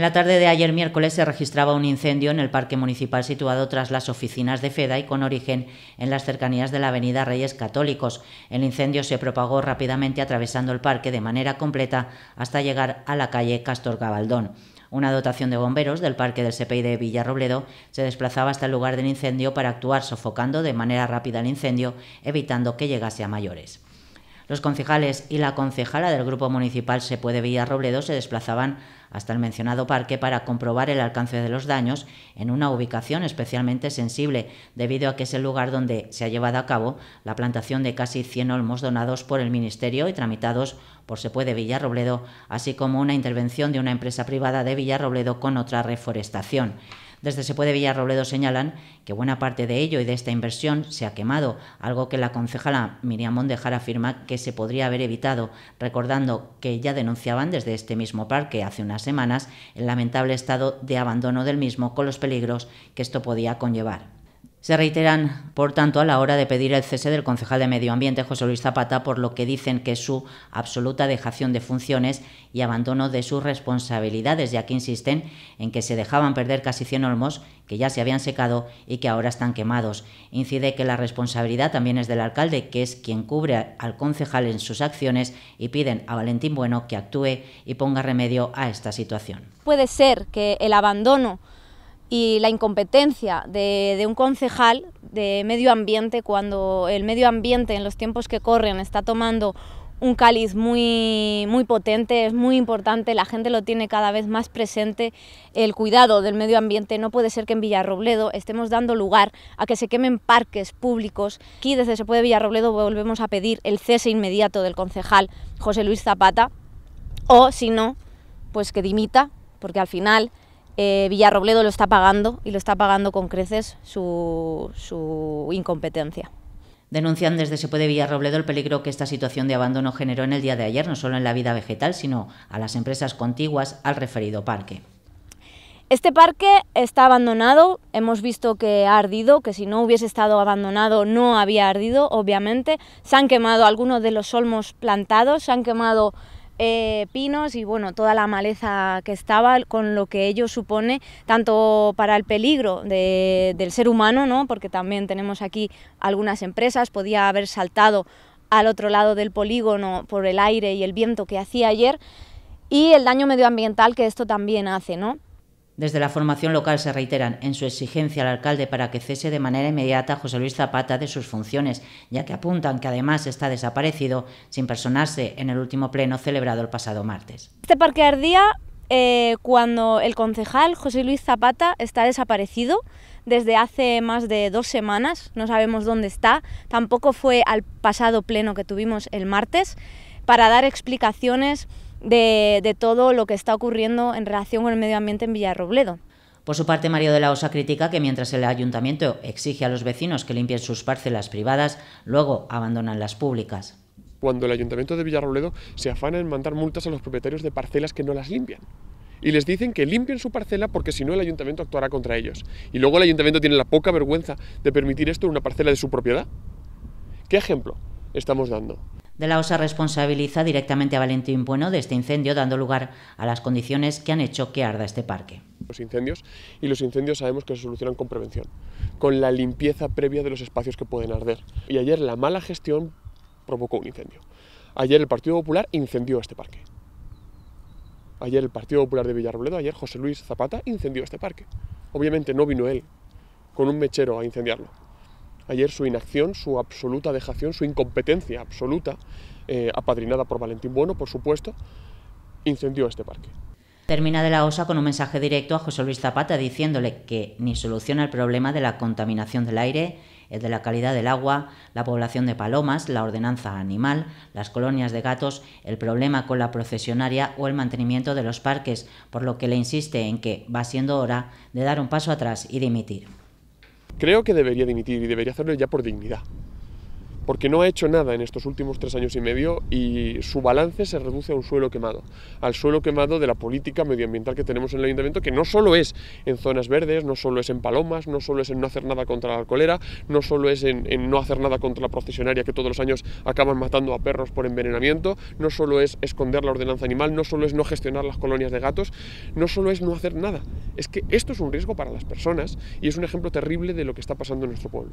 En la tarde de ayer miércoles se registraba un incendio en el parque municipal situado tras las oficinas de FEDA y con origen en las cercanías de la avenida Reyes Católicos. El incendio se propagó rápidamente atravesando el parque de manera completa hasta llegar a la calle Castor Gabaldón. Una dotación de bomberos del Parque del CPI de Villarrobledo se desplazaba hasta el lugar del incendio para actuar sofocando de manera rápida el incendio, evitando que llegase a mayores. Los concejales y la concejala del Grupo Municipal Se Puede Villarrobledo se desplazaban hasta el mencionado parque para comprobar el alcance de los daños en una ubicación especialmente sensible, debido a que es el lugar donde se ha llevado a cabo la plantación de casi 100 olmos donados por el Ministerio y tramitados por Se Puede Villarrobledo, así como una intervención de una empresa privada de Villarrobledo con otra reforestación. Desde Se puede Villarrobledo señalan que buena parte de ello y de esta inversión se ha quemado, algo que la concejala Miriam Mondejar afirma que se podría haber evitado, recordando que ya denunciaban desde este mismo parque hace unas semanas el lamentable estado de abandono del mismo con los peligros que esto podía conllevar. Se reiteran, por tanto, a la hora de pedir el cese del concejal de Medio Ambiente, José Luis Zapata, por lo que dicen que es su absoluta dejación de funciones y abandono de sus responsabilidades, ya que insisten en que se dejaban perder casi 100 olmos que ya se habían secado y que ahora están quemados. Incide que la responsabilidad también es del alcalde, que es quien cubre al concejal en sus acciones y piden a Valentín Bueno que actúe y ponga remedio a esta situación. Puede ser que el abandono y la incompetencia de, un concejal de medio ambiente cuando el medio ambiente en los tiempos que corren está tomando un cáliz muy, muy potente, es muy importante, la gente lo tiene cada vez más presente, el cuidado del medio ambiente, no puede ser que en Villarrobledo estemos dando lugar a que se quemen parques públicos. Aquí desde Se Puede Villarrobledo volvemos a pedir el cese inmediato del concejal José Luis Zapata, o si no, pues que dimita, porque al final eh, Villarrobledo lo está pagando y lo está pagando con creces su, incompetencia. Denuncian desde Se puede Villarrobledo el peligro que esta situación de abandono generó en el día de ayer, no solo en la vida vegetal, sino a las empresas contiguas al referido parque. Este parque está abandonado, hemos visto que ha ardido, que si no hubiese estado abandonado no había ardido, obviamente. Se han quemado algunos de los olmos plantados, se han quemado eh, pinos y bueno, toda la maleza que estaba, con lo que ello supone tanto para el peligro de, del ser humano, ¿no? porque también tenemos aquí algunas empresas, podía haber saltado al otro lado del polígono por el aire y el viento que hacía ayer, y el daño medioambiental que esto también hace, ¿no? Desde la formación local se reiteran en su exigencia al alcalde para que cese de manera inmediata José Luis Zapata de sus funciones, ya que apuntan que además está desaparecido sin personarse en el último pleno celebrado el pasado martes. Este parque ardía eh, cuando el concejal José Luis Zapata está desaparecido desde hace más de dos semanas, no sabemos dónde está, tampoco fue al pasado pleno que tuvimos el martes para dar explicaciones de, todo lo que está ocurriendo en relación con el medio ambiente en Villarrobledo. Por su parte, Mario de la Osa critica que mientras el ayuntamiento exige a los vecinos que limpien sus parcelas privadas, luego abandonan las públicas. Cuando el ayuntamiento de Villarrobledo se afana en mandar multas a los propietarios de parcelas que no las limpian. Y les dicen que limpien su parcela porque si no el ayuntamiento actuará contra ellos. Y luego el ayuntamiento tiene la poca vergüenza de permitir esto en una parcela de su propiedad. ¿Qué ejemplo estamos dando? de la OSA responsabiliza directamente a Valentín Bueno de este incendio, dando lugar a las condiciones que han hecho que arda este parque. Los incendios y los incendios sabemos que se solucionan con prevención, con la limpieza previa de los espacios que pueden arder. Y ayer la mala gestión provocó un incendio. Ayer el Partido Popular incendió este parque. Ayer el Partido Popular de Villarrobledo, ayer José Luis Zapata incendió este parque. Obviamente no vino él con un mechero a incendiarlo ayer su inacción, su absoluta dejación, su incompetencia absoluta, eh, apadrinada por Valentín Bueno, por supuesto, incendió este parque. Termina de la OSA con un mensaje directo a José Luis Zapata diciéndole que ni soluciona el problema de la contaminación del aire, el eh, de la calidad del agua, la población de palomas, la ordenanza animal, las colonias de gatos, el problema con la procesionaria o el mantenimiento de los parques, por lo que le insiste en que va siendo hora de dar un paso atrás y dimitir. Creo que debería dimitir y debería hacerlo ya por dignidad porque no ha hecho nada en estos últimos tres años y medio y su balance se reduce a un suelo quemado, al suelo quemado de la política medioambiental que tenemos en el ayuntamiento, que no solo es en zonas verdes, no solo es en palomas, no solo es en no hacer nada contra la colera, no solo es en, en no hacer nada contra la procesionaria que todos los años acaban matando a perros por envenenamiento, no solo es esconder la ordenanza animal, no solo es no gestionar las colonias de gatos, no solo es no hacer nada, es que esto es un riesgo para las personas y es un ejemplo terrible de lo que está pasando en nuestro pueblo.